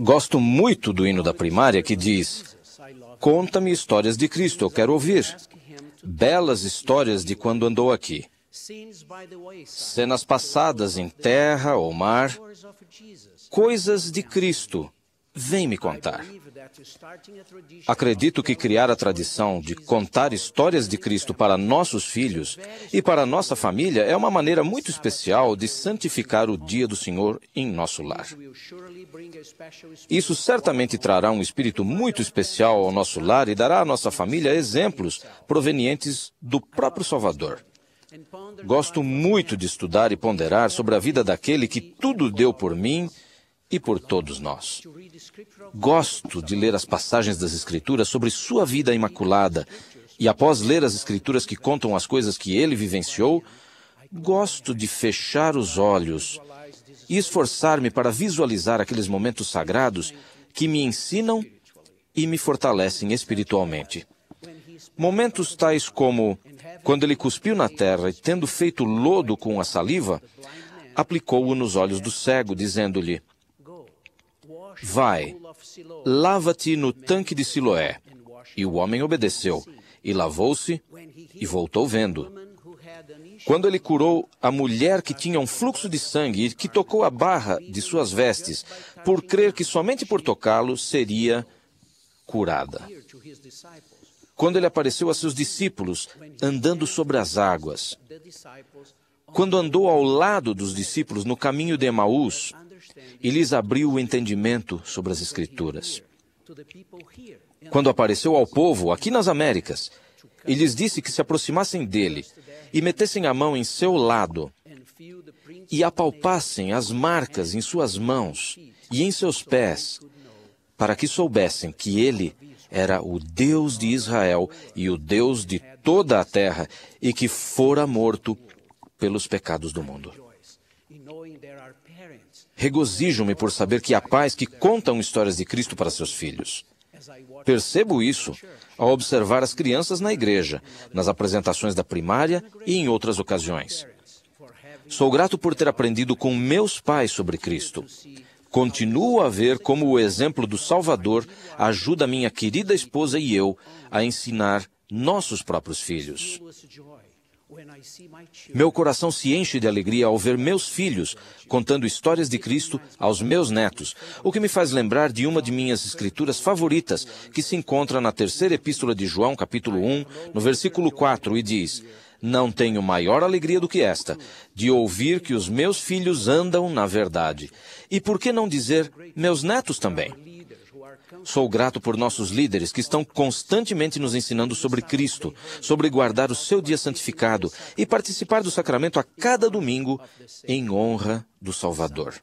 Gosto muito do hino da primária que diz: Conta-me histórias de Cristo, eu quero ouvir. Belas histórias de quando andou aqui. Cenas passadas em terra ou mar. Coisas de Cristo Vem me contar. Acredito que criar a tradição de contar histórias de Cristo para nossos filhos e para nossa família é uma maneira muito especial de santificar o dia do Senhor em nosso lar. Isso certamente trará um espírito muito especial ao nosso lar e dará à nossa família exemplos provenientes do próprio Salvador. Gosto muito de estudar e ponderar sobre a vida daquele que tudo deu por mim e por todos nós. Gosto de ler as passagens das Escrituras sobre sua vida imaculada e, após ler as Escrituras que contam as coisas que ele vivenciou, gosto de fechar os olhos e esforçar-me para visualizar aqueles momentos sagrados que me ensinam e me fortalecem espiritualmente. Momentos tais como quando ele cuspiu na terra e, tendo feito lodo com a saliva, aplicou-o nos olhos do cego, dizendo-lhe: Vai, lava-te no tanque de Siloé. E o homem obedeceu, e lavou-se, e voltou vendo. Quando ele curou a mulher que tinha um fluxo de sangue e que tocou a barra de suas vestes, por crer que somente por tocá-lo seria curada. Quando ele apareceu a seus discípulos andando sobre as águas, quando andou ao lado dos discípulos no caminho de Emaús e lhes abriu o entendimento sobre as Escrituras. Quando apareceu ao povo, aqui nas Américas, e lhes disse que se aproximassem dele e metessem a mão em seu lado e apalpassem as marcas em suas mãos e em seus pés, para que soubessem que ele era o Deus de Israel e o Deus de toda a terra, e que fora morto pelos pecados do mundo. Regozijo-me por saber que há pais que contam histórias de Cristo para seus filhos. Percebo isso ao observar as crianças na igreja, nas apresentações da primária e em outras ocasiões. Sou grato por ter aprendido com meus pais sobre Cristo. Continuo a ver como o exemplo do Salvador ajuda minha querida esposa e eu a ensinar nossos próprios filhos. Meu coração se enche de alegria ao ver meus filhos contando histórias de Cristo aos meus netos, o que me faz lembrar de uma de minhas escrituras favoritas, que se encontra na terceira epístola de João, capítulo 1, no versículo 4, e diz: Não tenho maior alegria do que esta, de ouvir que os meus filhos andam na verdade. E por que não dizer meus netos também? Sou grato por nossos líderes que estão constantemente nos ensinando sobre Cristo, sobre guardar o seu dia santificado e participar do sacramento a cada domingo em honra do Salvador.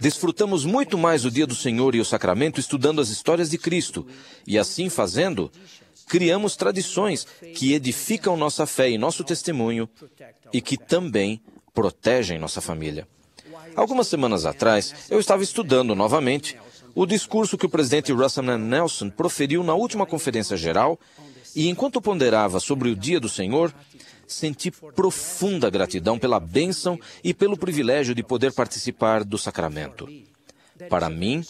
Desfrutamos muito mais o dia do Senhor e o sacramento estudando as histórias de Cristo, e assim fazendo, criamos tradições que edificam nossa fé e nosso testemunho e que também protegem nossa família. Algumas semanas atrás, eu estava estudando novamente o discurso que o presidente Russell Nelson proferiu na última conferência geral e, enquanto ponderava sobre o Dia do Senhor, senti profunda gratidão pela bênção e pelo privilégio de poder participar do sacramento. Para mim,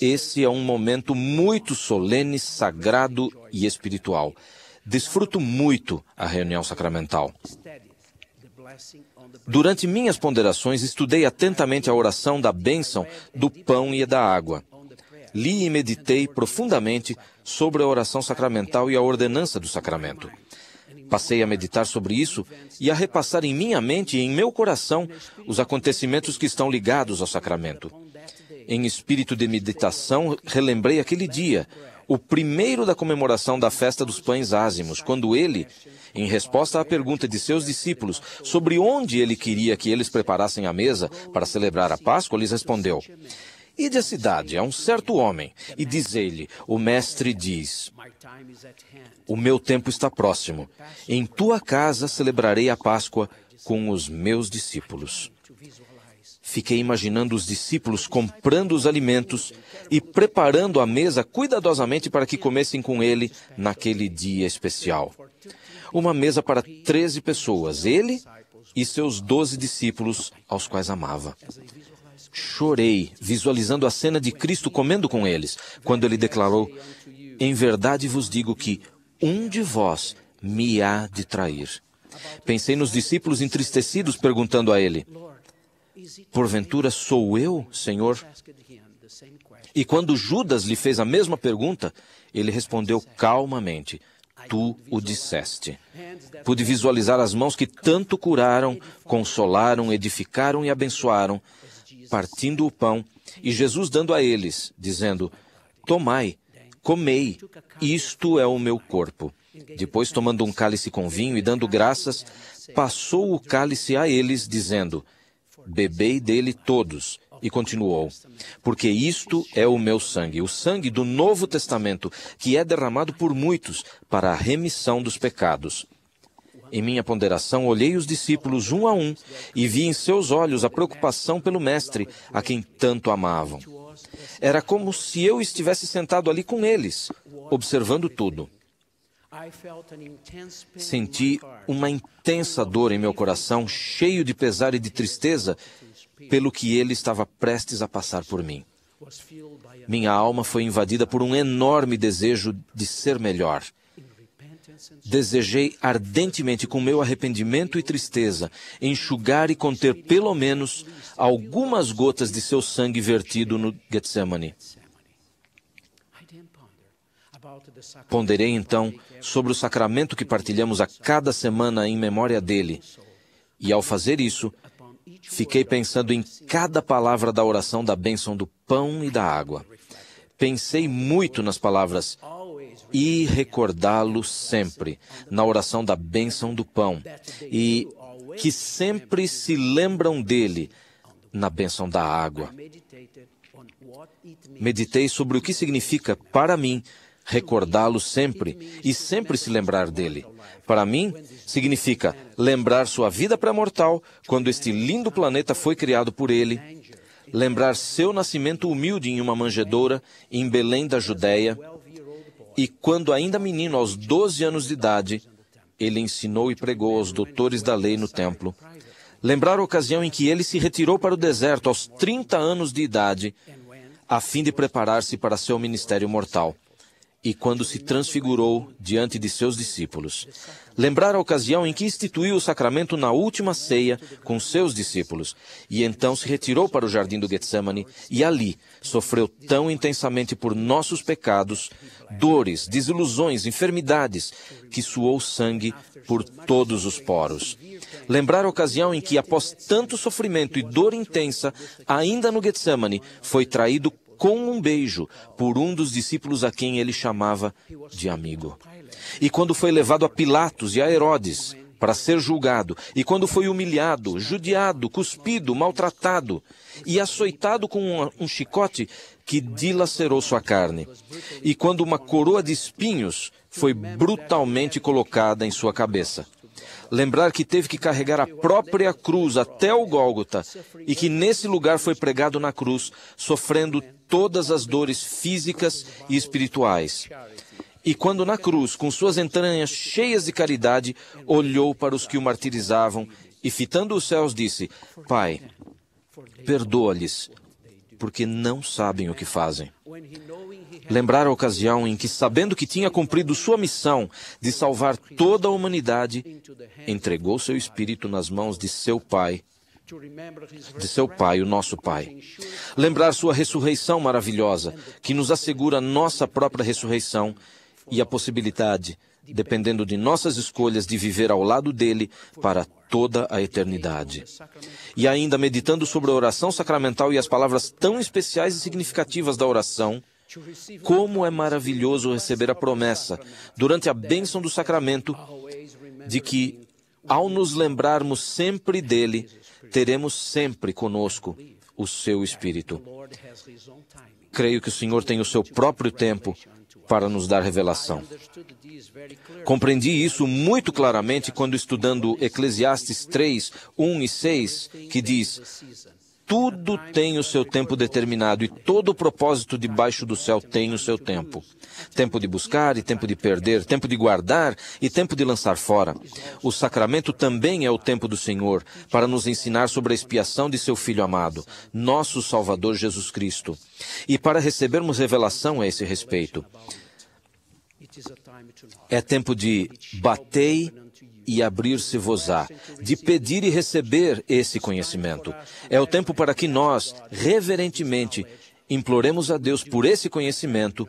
esse é um momento muito solene, sagrado e espiritual. Desfruto muito a reunião sacramental. Durante minhas ponderações, estudei atentamente a oração da bênção do pão e da água. Li e meditei profundamente sobre a oração sacramental e a ordenança do sacramento. Passei a meditar sobre isso e a repassar em minha mente e em meu coração os acontecimentos que estão ligados ao sacramento. Em espírito de meditação, relembrei aquele dia, o primeiro da comemoração da festa dos pães ázimos, quando ele, em resposta à pergunta de seus discípulos sobre onde ele queria que eles preparassem a mesa para celebrar a Páscoa, lhes respondeu: Ide à cidade a um certo homem e dizei-lhe: O mestre diz: O meu tempo está próximo. Em tua casa celebrarei a Páscoa com os meus discípulos. Fiquei imaginando os discípulos comprando os alimentos e preparando a mesa cuidadosamente para que comessem com ele naquele dia especial. Uma mesa para 13 pessoas, ele e seus doze discípulos, aos quais amava. Chorei visualizando a cena de Cristo comendo com eles, quando ele declarou: Em verdade vos digo que um de vós me há de trair. Pensei nos discípulos entristecidos perguntando a ele: Porventura sou eu, Senhor? E quando Judas lhe fez a mesma pergunta, ele respondeu calmamente: Tu o disseste. Pude visualizar as mãos que tanto curaram, consolaram, edificaram e abençoaram, partindo o pão e Jesus dando a eles, dizendo: Tomai, comei, isto é o meu corpo. Depois, tomando um cálice com vinho e dando graças, passou o cálice a eles, dizendo: Bebei dele todos. E continuou: Porque isto é o meu sangue, o sangue do Novo Testamento, que é derramado por muitos para a remissão dos pecados. Em minha ponderação, olhei os discípulos um a um e vi em seus olhos a preocupação pelo Mestre, a quem tanto amavam. Era como se eu estivesse sentado ali com eles, observando tudo. Senti uma intensa dor em meu coração, cheio de pesar e de tristeza pelo que ele estava prestes a passar por mim. Minha alma foi invadida por um enorme desejo de ser melhor. Desejei ardentemente, com meu arrependimento e tristeza, enxugar e conter pelo menos algumas gotas de seu sangue vertido no Getsemane. Ponderei então sobre o sacramento que partilhamos a cada semana em memória dele. E ao fazer isso, fiquei pensando em cada palavra da oração da bênção do pão e da água. Pensei muito nas palavras e recordá-lo sempre na oração da bênção do pão e que sempre se lembram dele na bênção da água. Meditei sobre o que significa para mim recordá-lo sempre e sempre se lembrar dele. Para mim, significa lembrar sua vida pré-mortal, quando este lindo planeta foi criado por ele, lembrar seu nascimento humilde em uma manjedoura em Belém da Judéia, e quando ainda menino, aos 12 anos de idade, ele ensinou e pregou aos doutores da lei no templo. Lembrar a ocasião em que ele se retirou para o deserto aos 30 anos de idade, a fim de preparar-se para seu ministério mortal e quando se transfigurou diante de seus discípulos. Lembrar a ocasião em que instituiu o sacramento na última ceia com seus discípulos, e então se retirou para o jardim do Getsemane, e ali sofreu tão intensamente por nossos pecados, dores, desilusões, enfermidades, que suou sangue por todos os poros. Lembrar a ocasião em que, após tanto sofrimento e dor intensa, ainda no Getsemane, foi traído com um beijo por um dos discípulos a quem ele chamava de amigo. E quando foi levado a Pilatos e a Herodes para ser julgado, e quando foi humilhado, judiado, cuspido, maltratado e açoitado com um chicote que dilacerou sua carne, e quando uma coroa de espinhos foi brutalmente colocada em sua cabeça Lembrar que teve que carregar a própria cruz até o Gólgota e que nesse lugar foi pregado na cruz, sofrendo todas as dores físicas e espirituais. E quando na cruz, com suas entranhas cheias de caridade, olhou para os que o martirizavam e, fitando os céus, disse: Pai, perdoa-lhes, porque não sabem o que fazem. Lembrar a ocasião em que, sabendo que tinha cumprido sua missão de salvar toda a humanidade, entregou seu espírito nas mãos de seu Pai, de seu Pai, o nosso Pai. Lembrar sua ressurreição maravilhosa, que nos assegura nossa própria ressurreição e a possibilidade de dependendo de nossas escolhas de viver ao lado dele para toda a eternidade. E ainda meditando sobre a oração sacramental e as palavras tão especiais e significativas da oração, como é maravilhoso receber a promessa, durante a bênção do sacramento, de que, ao nos lembrarmos sempre dele, teremos sempre conosco o seu Espírito. Creio que o Senhor tem o seu próprio tempo para nos dar revelação. Compreendi isso muito claramente quando estudando Eclesiastes 3, 1 e 6, que diz: tudo tem o seu tempo determinado e todo propósito debaixo do céu tem o seu tempo. Tempo de buscar e tempo de perder, tempo de guardar e tempo de lançar fora. O sacramento também é o tempo do Senhor para nos ensinar sobre a expiação de seu Filho amado, nosso Salvador Jesus Cristo, e para recebermos revelação a esse respeito. É tempo de batei e abrir-se-vos-á, de pedir e receber esse conhecimento. É o tempo para que nós, reverentemente, imploremos a Deus por esse conhecimento,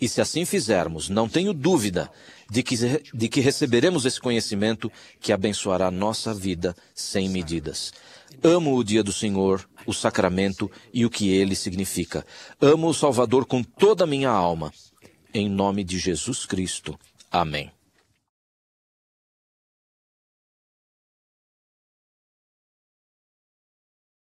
e se assim fizermos, não tenho dúvida de que, de que receberemos esse conhecimento que abençoará nossa vida sem medidas. Amo o dia do Senhor, o sacramento e o que ele significa. Amo o Salvador com toda a minha alma em nome de Jesus Cristo. Amém.